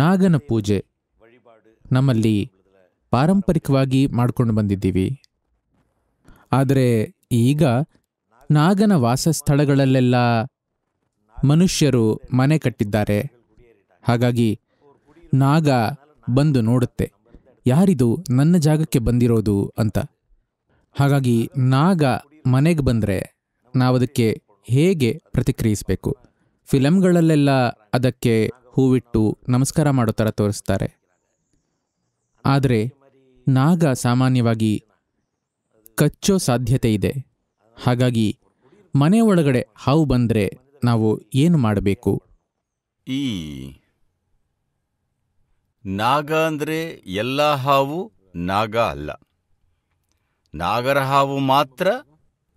ನಾಗನ ಪೂಜೆ ನಮ್ಮಲ್ಲಿ ಪಾರಂಪರಿಕವಾಗಿ ಮಾಡಿಕೊಂಡು ಬಂದಿದ್ದೀವಿ ಆದರೆ ಈಗ ನಾಗನ ವಾಸಸ್ಥಳಗಳಲ್ಲೆಲ್ಲ ಮನುಷ್ಯರು ಮನೆ ಕಟ್ಟಿದ್ದಾರೆ ಹಾಗಾಗಿ ನಾಗ ಬಂದು ನೋಡುತ್ತೆ ಯಾರಿದು ನನ್ನ ಜಾಗಕ್ಕೆ ಬಂದಿರೋದು ಅಂತ ಹಾಗಾಗಿ ನಾಗ ಮನೆಗೆ ಬಂದರೆ ನಾವದಕ್ಕೆ ಹೇಗೆ ಪ್ರತಿಕ್ರಿಯಿಸಬೇಕು ಫಿಲಮ್ಗಳಲ್ಲೆಲ್ಲ ಅದಕ್ಕೆ ಹೂವಿಟ್ಟು ನಮಸ್ಕಾರ ಮಾಡೋ ಥರ ತೋರಿಸ್ತಾರೆ ಆದರೆ ನಾಗ ಸಾಮಾನ್ಯವಾಗಿ ಕಚ್ಚೋ ಸಾಧ್ಯತೆ ಇದೆ ಹಾಗಾಗಿ ಮನೆ ಒಳಗಡೆ ಹಾವು ಬಂದರೆ ನಾವು ಏನು ಮಾಡಬೇಕು ಈ ನಾಗ ಅಂದರೆ ಎಲ್ಲ ಹಾವು ನಾಗ ಅಲ್ಲ ನಾಗರ ಹಾವು ಮಾತ್ರ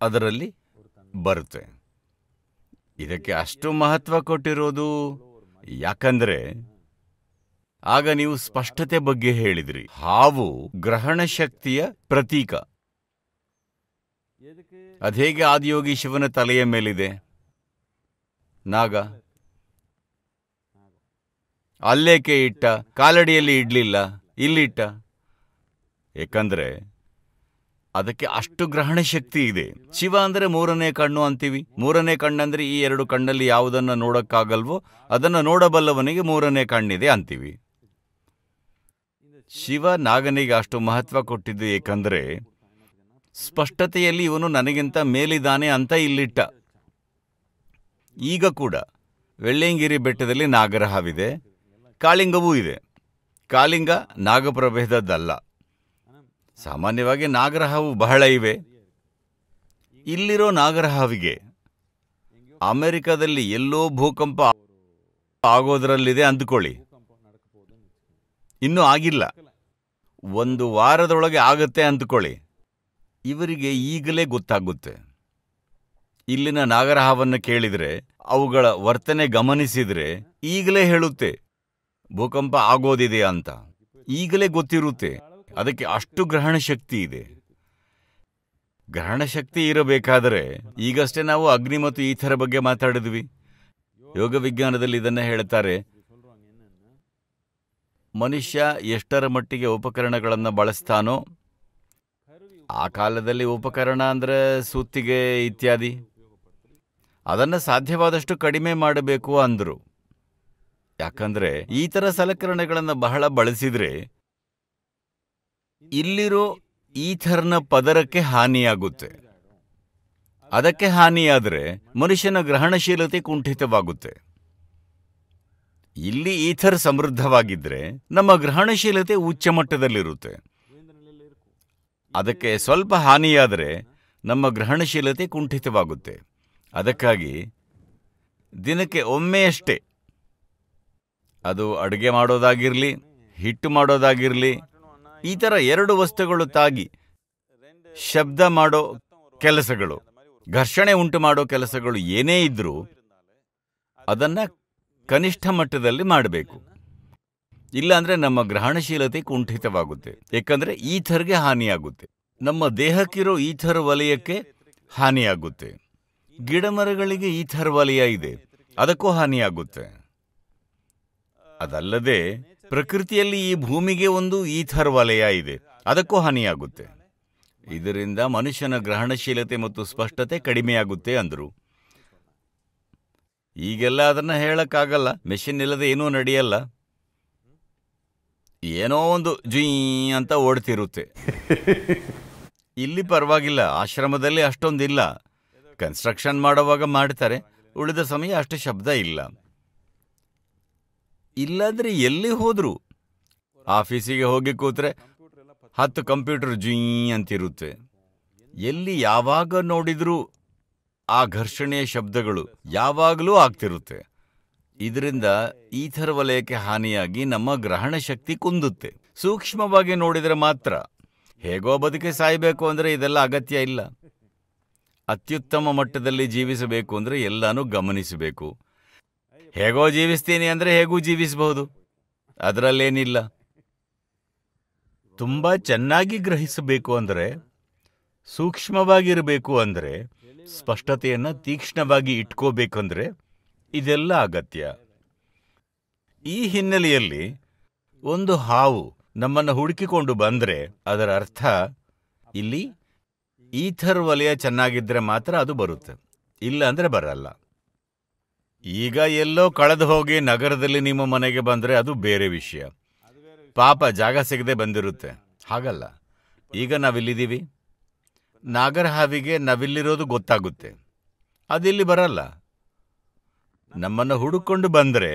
ಅದರಲ್ಲಿ ಬರುತ್ತೆ ಇದಕ್ಕೆ ಅಷ್ಟು ಮಹತ್ವ ಕೊಟ್ಟಿರೋದು ಯಾಕಂದ್ರೆ ಆಗ ನೀವು ಸ್ಪಷ್ಟತೆ ಬಗ್ಗೆ ಹೇಳಿದ್ರಿ ಹಾವು ಗ್ರಹಣ ಶಕ್ತಿಯ ಪ್ರತೀಕ ಅದೇಗೆ ಆದಿಯೋಗಿ ಶಿವನ ತಲೆಯ ಮೇಲಿದೆ ನಾಗ ಅಲ್ಲೇಕೆ ಇಟ್ಟ ಕಾಲಡಿಯಲ್ಲಿ ಇಡ್ಲಿಲ್ಲ ಇಲ್ಲಿಟ್ಟ ಏಕಂದ್ರೆ ಅದಕ್ಕೆ ಅಷ್ಟು ಗ್ರಹಣ ಶಕ್ತಿ ಇದೆ ಶಿವ ಅಂದ್ರೆ ಮೂರನೇ ಕಣ್ಣು ಅಂತೀವಿ ಮೂರನೇ ಕಣ್ಣಂದ್ರೆ ಈ ಎರಡು ಕಣ್ಣಲ್ಲಿ ಯಾವುದನ್ನ ನೋಡಕ್ಕಾಗಲ್ವೋ ಅದನ್ನು ನೋಡಬಲ್ಲವನಿಗೆ ಮೂರನೇ ಕಣ್ಣಿದೆ ಅಂತೀವಿ ಶಿವ ನಾಗನಿಗೆ ಅಷ್ಟು ಮಹತ್ವ ಕೊಟ್ಟಿದ್ದು ಏಕಂದ್ರೆ ಸ್ಪಷ್ಟತೆಯಲ್ಲಿ ಇವನು ನನಗಿಂತ ಮೇಲಿದ್ದಾನೆ ಅಂತ ಇಲ್ಲಿಟ್ಟ ಈಗ ಕೂಡ ವೆಳ್ಳೆಂಗಿರಿ ಬೆಟ್ಟದಲ್ಲಿ ನಾಗರಹವಿದೆ ಕಾಳಿಂಗವೂ ಇದೆ ಕಾಳಿಂಗ ನಾಗಪ್ರಭೇದದ್ದಲ್ಲ ಸಾಮಾನ್ಯವಾಗಿ ನಾಗರಹಾವು ಬಹಳ ಇವೆ ಇಲ್ಲಿರೋ ನಾಗರಹಾವಿಗೆ ಅಮೆರಿಕದಲ್ಲಿ ಎಲ್ಲೋ ಭೂಕಂಪ ಆಗೋದ್ರಲ್ಲಿದೆ ಅಂದ್ಕೊಳ್ಳಿ ಇನ್ನೂ ಆಗಿಲ್ಲ ಒಂದು ವಾರದೊಳಗೆ ಆಗುತ್ತೆ ಅಂದ್ಕೊಳ್ಳಿ ಇವರಿಗೆ ಈಗಲೇ ಗೊತ್ತಾಗುತ್ತೆ ಇಲ್ಲಿನ ನಾಗರಹಾವನ್ನು ಕೇಳಿದರೆ ಅವುಗಳ ವರ್ತನೆ ಗಮನಿಸಿದರೆ ಈಗಲೇ ಹೇಳುತ್ತೆ ಭೂಕಂಪ ಆಗೋದಿದೆ ಅಂತ ಈಗಲೇ ಗೊತ್ತಿರುತ್ತೆ ಅದಕ್ಕೆ ಅಷ್ಟು ಗ್ರಹಣ ಶಕ್ತಿ ಇದೆ ಗ್ರಹಣ ಶಕ್ತಿ ಇರಬೇಕಾದರೆ ಈಗಷ್ಟೇ ನಾವು ಅಗ್ನಿ ಮತ್ತು ಈ ಬಗ್ಗೆ ಮಾತಾಡಿದ್ವಿ ಯೋಗ ವಿಜ್ಞಾನದಲ್ಲಿ ಇದನ್ನ ಹೇಳ್ತಾರೆ ಮನುಷ್ಯ ಎಷ್ಟರ ಮಟ್ಟಿಗೆ ಉಪಕರಣಗಳನ್ನು ಬಳಸ್ತಾನೋ ಆ ಕಾಲದಲ್ಲಿ ಉಪಕರಣ ಅಂದರೆ ಸುತ್ತಿಗೆ ಇತ್ಯಾದಿ ಅದನ್ನು ಸಾಧ್ಯವಾದಷ್ಟು ಕಡಿಮೆ ಮಾಡಬೇಕು ಅಂದರು ಯಾಕಂದರೆ ಈ ಥರ ಸಲಕರಣೆಗಳನ್ನು ಬಹಳ ಬಳಸಿದರೆ ಇಲ್ಲಿರೋ ಈಥರ್ನ ಪದರಕ್ಕೆ ಹಾನಿಯಾಗುತ್ತೆ ಅದಕ್ಕೆ ಹಾನಿಯಾದರೆ ಮನುಷ್ಯನ ಗ್ರಹಣಶೀಲತೆ ಕುಂಠಿತವಾಗುತ್ತೆ ಇಲ್ಲಿ ಈಥರ್ ಸಮೃದ್ಧವಾಗಿದ್ದರೆ ನಮ್ಮ ಗ್ರಹಣಶೀಲತೆ ಉಚ್ಚ ಮಟ್ಟದಲ್ಲಿರುತ್ತೆ ಅದಕ್ಕೆ ಸ್ವಲ್ಪ ಹಾನಿಯಾದರೆ ನಮ್ಮ ಗ್ರಹಣಶೀಲತೆ ಕುಂಠಿತವಾಗುತ್ತೆ ಅದಕ್ಕಾಗಿ ದಿನಕ್ಕೆ ಒಮ್ಮೆಯಷ್ಟೇ ಅದು ಅಡುಗೆ ಮಾಡೋದಾಗಿರಲಿ ಹಿಟ್ಟು ಮಾಡೋದಾಗಿರಲಿ ಈ ಥರ ಎರಡು ವಸ್ತುಗಳು ತಾಗಿ ಶಬ್ದ ಮಾಡೋ ಕೆಲಸಗಳು ಘರ್ಷಣೆ ಉಂಟು ಮಾಡೋ ಕೆಲಸಗಳು ಏನೇ ಇದ್ದರೂ ಅದನ್ನು ಕನಿಷ್ಠ ಮಟ್ಟದಲ್ಲಿ ಮಾಡಬೇಕು ಇಲ್ಲಾಂದ್ರೆ ನಮ್ಮ ಗ್ರಹಣಶೀಲತೆ ಕುಂಠಿತವಾಗುತ್ತೆ ಏಕೆಂದರೆ ಈಥರ್ಗೆ ಹಾನಿಯಾಗುತ್ತೆ ನಮ್ಮ ದೇಹಕ್ಕಿರೋ ಈಥರ್ ವಲಯಕ್ಕೆ ಹಾನಿಯಾಗುತ್ತೆ ಗಿಡಮರಗಳಿಗೆ ಈಥರ್ ವಲಯ ಇದೆ ಅದಕ್ಕೂ ಹಾನಿಯಾಗುತ್ತೆ ಅದಲ್ಲದೆ ಪ್ರಕೃತಿಯಲ್ಲಿ ಈ ಭೂಮಿಗೆ ಒಂದು ಈಥರ್ ವಲಯ ಇದೆ ಅದಕ್ಕೂ ಹಾನಿಯಾಗುತ್ತೆ ಇದರಿಂದ ಮನುಷ್ಯನ ಗ್ರಹಣಶೀಲತೆ ಮತ್ತು ಸ್ಪಷ್ಟತೆ ಕಡಿಮೆಯಾಗುತ್ತೆ ಅಂದರು ಈಗೆಲ್ಲ ಅದನ್ನು ಹೇಳೋಕ್ಕಾಗಲ್ಲ ಮೆಷಿನ್ ಇಲ್ಲದೆ ಏನೂ ನಡೆಯಲ್ಲ ಏನೋ ಒಂದು ಜುಯ್ ಅಂತ ಓಡ್ತಿರುತ್ತೆ ಇಲ್ಲಿ ಪರವಾಗಿಲ್ಲ ಆಶ್ರಮದಲ್ಲಿ ಅಷ್ಟೊಂದಿಲ್ಲ ಕನ್ಸ್ಟ್ರಕ್ಷನ್ ಮಾಡುವಾಗ ಮಾಡ್ತಾರೆ ಉಳಿದ ಸಮಯ ಅಷ್ಟು ಶಬ್ದ ಇಲ್ಲ ಇಲ್ಲಾದ್ರೆ ಎಲ್ಲಿ ಹೋದ್ರು ಆಫೀಸಿಗೆ ಹೋಗಿ ಕೂತ್ರೆ ಹತ್ತು ಕಂಪ್ಯೂಟರ್ ಜೀ ಅಂತಿರುತ್ತೆ ಎಲ್ಲಿ ಯಾವಾಗ ನೋಡಿದ್ರೂ ಆ ಘರ್ಷಣೆಯ ಶಬ್ದಗಳು ಯಾವಾಗಲೂ ಆಗ್ತಿರುತ್ತೆ ಇದರಿಂದ ಈ ಥರ ವಲಯಕ್ಕೆ ಹಾನಿಯಾಗಿ ನಮ್ಮ ಗ್ರಹಣ ಶಕ್ತಿ ಕುಂದುತ್ತೆ ಸೂಕ್ಷ್ಮವಾಗಿ ನೋಡಿದರೆ ಮಾತ್ರ ಹೇಗೋ ಬದುಕೆ ಸಾಯಬೇಕು ಅಂದರೆ ಇದೆಲ್ಲ ಅಗತ್ಯ ಇಲ್ಲ ಅತ್ಯುತ್ತಮ ಮಟ್ಟದಲ್ಲಿ ಜೀವಿಸಬೇಕು ಅಂದರೆ ಎಲ್ಲಾನು ಗಮನಿಸಬೇಕು ಹೇಗೋ ಜೀವಿಸ್ತೀನಿ ಅಂದರೆ ಹೇಗೂ ಜೀವಿಸಬಹುದು ಅದರಲ್ಲೇನಿಲ್ಲ ತುಂಬ ಚೆನ್ನಾಗಿ ಗ್ರಹಿಸಬೇಕು ಅಂದರೆ ಸೂಕ್ಷ್ಮವಾಗಿರಬೇಕು ಅಂದರೆ ಸ್ಪಷ್ಟತೆಯನ್ನು ತೀಕ್ಷ್ಣವಾಗಿ ಇಟ್ಕೋಬೇಕಂದ್ರೆ ಇದೆಲ್ಲ ಅಗತ್ಯ ಈ ಹಿನ್ನೆಲೆಯಲ್ಲಿ ಒಂದು ಹಾವು ನಮ್ಮನ್ನು ಹುಡುಕಿಕೊಂಡು ಬಂದರೆ ಅದರ ಅರ್ಥ ಇಲ್ಲಿ ಈಥರ್ ವಲಯ ಚೆನ್ನಾಗಿದ್ದರೆ ಮಾತ್ರ ಅದು ಬರುತ್ತೆ ಇಲ್ಲ ಅಂದರೆ ಬರಲ್ಲ ಈಗ ಎಲ್ಲೋ ಕಳೆದು ಹೋಗಿ ನಗರದಲ್ಲಿ ನಿಮ್ಮ ಮನೆಗೆ ಬಂದರೆ ಅದು ಬೇರೆ ವಿಷಯ ಪಾಪ ಜಾಗ ಸಿಗದೆ ಬಂದಿರುತ್ತೆ ಹಾಗಲ್ಲ ಈಗ ನಾವಿಲ್ಲಿದ್ದೀವಿ ನಾಗರ ಹಾವಿಗೆ ನಾವಿಲ್ಲಿರೋದು ಗೊತ್ತಾಗುತ್ತೆ ಅದಿಲ್ಲಿ ಬರಲ್ಲ ನಮ್ಮನ್ನು ಹುಡುಕೊಂಡು ಬಂದರೆ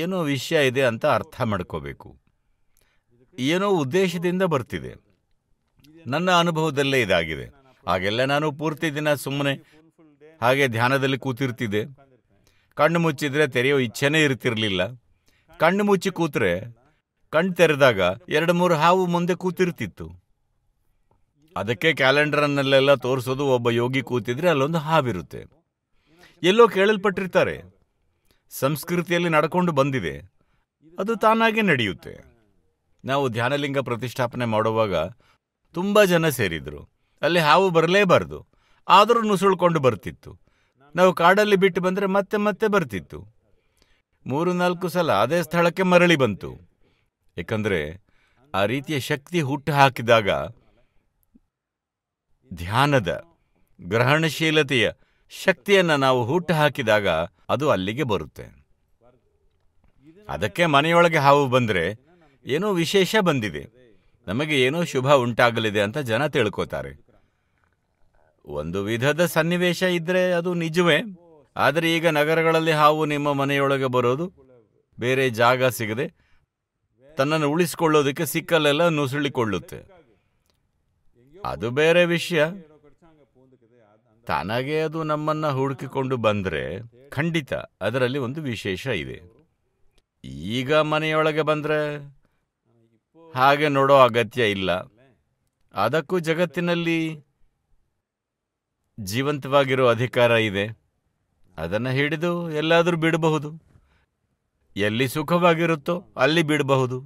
ಏನೋ ವಿಷಯ ಇದೆ ಅಂತ ಅರ್ಥ ಮಾಡ್ಕೋಬೇಕು ಏನೋ ಉದ್ದೇಶದಿಂದ ಬರ್ತಿದೆ ನನ್ನ ಅನುಭವದಲ್ಲೇ ಇದಾಗಿದೆ ಹಾಗೆಲ್ಲ ನಾನು ಪೂರ್ತಿ ದಿನ ಸುಮ್ಮನೆ ಹಾಗೆ ಧ್ಯಾನದಲ್ಲಿ ಕೂತಿರ್ತಿದ್ದೆ ಕಣ್ಣು ಮುಚ್ಚಿದ್ರೆ ತೆರೆಯೋ ಇಚ್ಛೆನೇ ಇರ್ತಿರ್ಲಿಲ್ಲ ಕಣ್ಣು ಮುಚ್ಚಿ ಕೂತ್ರೆ ಕಣ್ಣು ತೆರೆದಾಗ ಎರಡು ಮೂರು ಹಾವು ಮುಂದೆ ಕೂತಿರ್ತಿತ್ತು ಅದಕ್ಕೆ ಕ್ಯಾಲೆಂಡರ್ನಲ್ಲೆಲ್ಲ ತೋರಿಸೋದು ಒಬ್ಬ ಯೋಗಿ ಕೂತಿದ್ರೆ ಅಲ್ಲೊಂದು ಹಾವಿರುತ್ತೆ ಎಲ್ಲೋ ಕೇಳಲ್ಪಟ್ಟಿರ್ತಾರೆ ಸಂಸ್ಕೃತಿಯಲ್ಲಿ ನಡ್ಕೊಂಡು ಬಂದಿದೆ ಅದು ತಾನಾಗೆ ನಡೆಯುತ್ತೆ ನಾವು ಧ್ಯಾನಲಿಂಗ ಪ್ರತಿಷ್ಠಾಪನೆ ಮಾಡುವಾಗ ತುಂಬ ಜನ ಸೇರಿದ್ರು ಅಲ್ಲಿ ಹಾವು ಬರಲೇಬಾರ್ದು ಆದರೂ ನುಸುಳ್ಕೊಂಡು ಬರ್ತಿತ್ತು ನಾವು ಕಾಡಲ್ಲಿ ಬಿಟ್ಟು ಬಂದರೆ ಮತ್ತೆ ಮತ್ತೆ ಬರ್ತಿತ್ತು ಮೂರು ನಾಲ್ಕು ಸಲ ಅದೇ ಸ್ಥಳಕ್ಕೆ ಮರಳಿ ಬಂತು ಏಕೆಂದರೆ ಆ ರೀತಿಯ ಶಕ್ತಿ ಹುಟ್ಟು ಹಾಕಿದಾಗ ಧ್ಯಾನದ ಗ್ರಹಣಶೀಲತೆಯ ಶಕ್ತಿಯನ್ನು ನಾವು ಹುಟ್ಟು ಹಾಕಿದಾಗ ಅದು ಅಲ್ಲಿಗೆ ಬರುತ್ತೆ ಅದಕ್ಕೆ ಮನೆಯೊಳಗೆ ಹಾವು ಬಂದರೆ ಏನೋ ವಿಶೇಷ ಬಂದಿದೆ ನಮಗೆ ಏನೋ ಶುಭ ಉಂಟಾಗಲಿದೆ ಅಂತ ಜನ ತಿಳ್ಕೋತಾರೆ ಒಂದು ವಿಧದ ಸನ್ನಿವೇಶ ಇದ್ರೆ ಅದು ನಿಜವೇ ಆದರೆ ಈಗ ನಗರಗಳಲ್ಲಿ ಹಾವು ನಿಮ್ಮ ಮನೆಯೊಳಗೆ ಬರೋದು ಬೇರೆ ಜಾಗ ಸಿಗದೆ ತನ್ನನ್ನು ಉಳಿಸಿಕೊಳ್ಳೋದಕ್ಕೆ ಸಿಕ್ಕಲ್ಲೆಲ್ಲ ನುಸುಳಿಕೊಳ್ಳುತ್ತೆ ಅದು ಬೇರೆ ವಿಷಯ ತನಗೆ ಅದು ನಮ್ಮನ್ನ ಹುಡುಕಿಕೊಂಡು ಬಂದರೆ ಖಂಡಿತ ಅದರಲ್ಲಿ ಒಂದು ವಿಶೇಷ ಇದೆ ಈಗ ಮನೆಯೊಳಗೆ ಬಂದರೆ ಹಾಗೆ ನೋಡೋ ಅಗತ್ಯ ಇಲ್ಲ ಅದಕ್ಕೂ ಜಗತ್ತಿನಲ್ಲಿ ಜೀವಂತವಾಗಿರೋ ಅಧಿಕಾರ ಇದೆ ಅದನ್ನು ಹಿಡಿದು ಎಲ್ಲಾದರೂ ಬಿಡಬಹುದು ಎಲ್ಲಿ ಸುಖವಾಗಿರುತ್ತೋ ಅಲ್ಲಿ ಬಿಡಬಹುದು